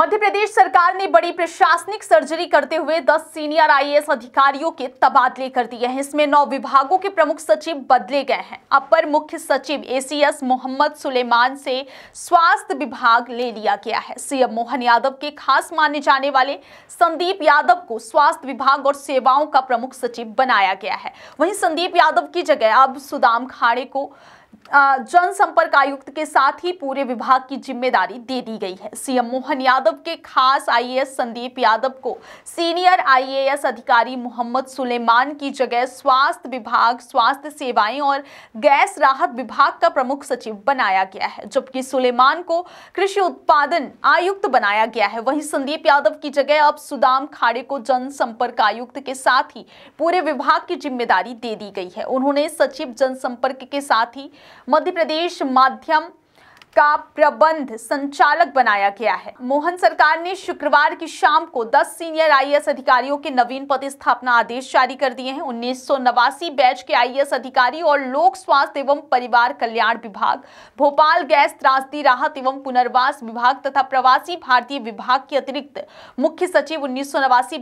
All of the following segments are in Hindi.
मध्य प्रदेश सरकार ने बड़ी प्रशासनिक सर्जरी करते हुए 10 सीनियर आईएएस अधिकारियों के तबादले कर दिए हैं इसमें नौ विभागों के प्रमुख सचिव बदले गए हैं अपर मुख्य सचिव एसीएस मोहम्मद सुलेमान से स्वास्थ्य विभाग ले लिया गया है सीएम मोहन यादव के खास माने जाने वाले संदीप यादव को स्वास्थ्य विभाग और सेवाओं का प्रमुख सचिव बनाया गया है वही संदीप यादव की जगह अब सुदाम खाड़े को जनसंपर्क आयुक्त के साथ ही पूरे विभाग की जिम्मेदारी दे दी गई है सीएम मोहन यादव के खास आईएएस संदीप यादव को सीनियर आईएएस अधिकारी मोहम्मद सुलेमान की जगह स्वास्थ्य विभाग स्वास्थ्य सेवाएं और गैस राहत विभाग का प्रमुख सचिव बनाया गया है जबकि सुलेमान को कृषि उत्पादन आयुक्त बनाया गया है वहीं संदीप यादव की जगह अब सुदाम खाड़े को जनसंपर्क आयुक्त के साथ ही पूरे विभाग की जिम्मेदारी दे दी गई है उन्होंने सचिव जनसंपर्क के साथ ही मध्य प्रदेश माध्यम का प्रबंध संचालक बनाया गया है मोहन सरकार ने शुक्रवार की शाम को 10 सीनियर आईएएस अधिकारियों के नवीन पद स्थापना आदेश जारी कर दिए हैं उन्नीस बैच के आईएएस अधिकारी और लोक स्वास्थ्य एवं परिवार कल्याण विभाग भोपाल गैस त्रासदी राहत एवं पुनर्वास विभाग तथा प्रवासी भारतीय विभाग के अतिरिक्त मुख्य सचिव उन्नीस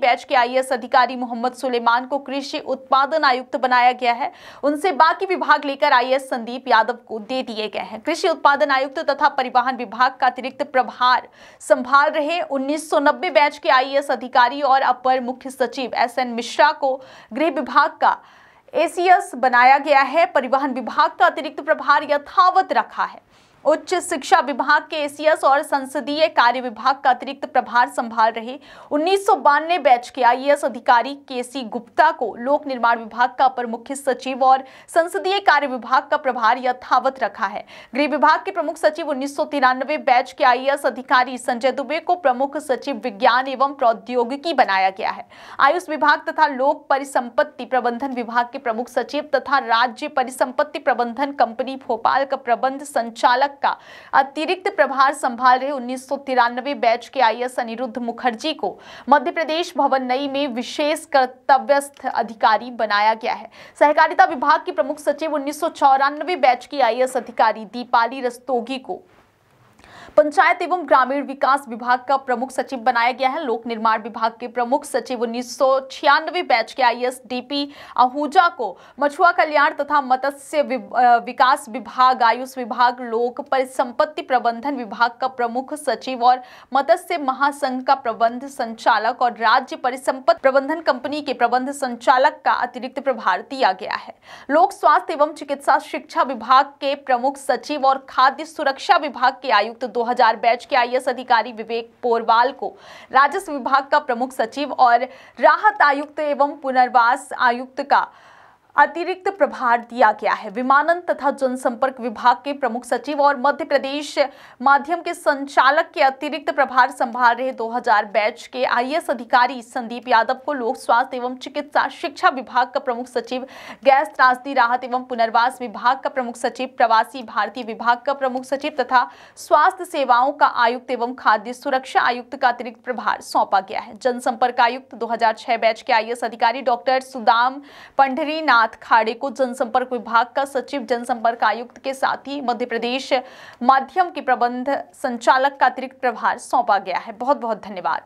बैच के आई अधिकारी मोहम्मद सुलेमान को कृषि उत्पादन आयुक्त बनाया गया है उनसे बाकी विभाग लेकर आई संदीप यादव को दे दिए गए हैं कृषि उत्पादन आयुक्त तथा परिवहन विभाग का अतिरिक्त प्रभार संभाल रहे 1990 बैच के आईएएस अधिकारी और अपर मुख्य सचिव एस एन मिश्रा को गृह विभाग का एसीएस बनाया गया है परिवहन विभाग का अतिरिक्त प्रभार यथावत रखा है उच्च शिक्षा विभाग के एसीएस और संसदीय कार्य विभाग का अतिरिक्त प्रभार संभाल रहे उन्नीस बैच के आईएएस अधिकारी के सी गुप्ता को लोक निर्माण विभाग का अपर मुख्य सचिव और संसदीय कार्य विभाग का प्रभार यथावत रखा है गृह विभाग के प्रमुख सचिव उन्नीस बैच के आईएएस अधिकारी संजय दुबे को प्रमुख सचिव विज्ञान एवं प्रौद्योगिकी बनाया गया है आयुष विभाग तथा लोक परिसंपत्ति प्रबंधन विभाग के प्रमुख सचिव तथा राज्य परिसंपत्ति प्रबंधन कंपनी भोपाल का प्रबंध संचालक का अतिरिक्त प्रभार संभाल रहे उन्नीस बैच के आईएएस अनिरुद्ध मुखर्जी को मध्य प्रदेश भवन नई में विशेष कर्तव्यस्थ अधिकारी बनाया गया है सहकारिता विभाग की प्रमुख सचिव उन्नीस बैच की आईएएस अधिकारी दीपाली रस्तोगी को पंचायत एवं ग्रामीण विकास विभाग का प्रमुख सचिव बनाया गया है लोक निर्माण विभाग के प्रमुख सचिव उन्नीस बैच के आई एस आहूजा को मछुआ कल्याण तथा मत्स्य विकास विभाग आयुष विभाग लोक परिसंपत्ति प्रबंधन विभाग का प्रमुख सचिव और मत्स्य महासंघ का प्रबंध संचालक और राज्य परिसंपत्ति प्रबंधन कंपनी के प्रबंध संचालक का अतिरिक्त प्रभार दिया गया है लोक स्वास्थ्य एवं चिकित्सा शिक्षा विभाग के प्रमुख सचिव और खाद्य सुरक्षा विभाग के आयुक्त दो 2000 बैच के आईएएस अधिकारी विवेक पोरवाल को राजस्व विभाग का प्रमुख सचिव और राहत आयुक्त एवं पुनर्वास आयुक्त का अतिरिक्त प्रभार दिया गया है विमानन तथा जनसंपर्क विभाग के प्रमुख सचिव और मध्य प्रदेश माध्यम के संचालक के अतिरिक्त प्रभार संभाल रहे 2000 बैच के आईएएस अधिकारी संदीप यादव को लोक स्वास्थ्य एवं चिकित्सा शिक्षा विभाग का प्रमुख सचिव गैस त्रासदी राहत एवं पुनर्वास विभाग का प्रमुख सचिव प्रवासी भारतीय विभाग का प्रमुख सचिव तथा स्वास्थ्य सेवाओं का आयुक्त एवं खाद्य सुरक्षा आयुक्त का अतिरिक्त प्रभार सौंपा गया है जनसंपर्क आयुक्त दो बैच के आई अधिकारी डॉक्टर सुदाम पंडरी नाथ खाड़े को जनसंपर्क विभाग का सचिव जनसंपर्क आयुक्त के साथ ही मध्य प्रदेश माध्यम के प्रबंध संचालक का अतिरिक्त प्रभार सौंपा गया है बहुत बहुत धन्यवाद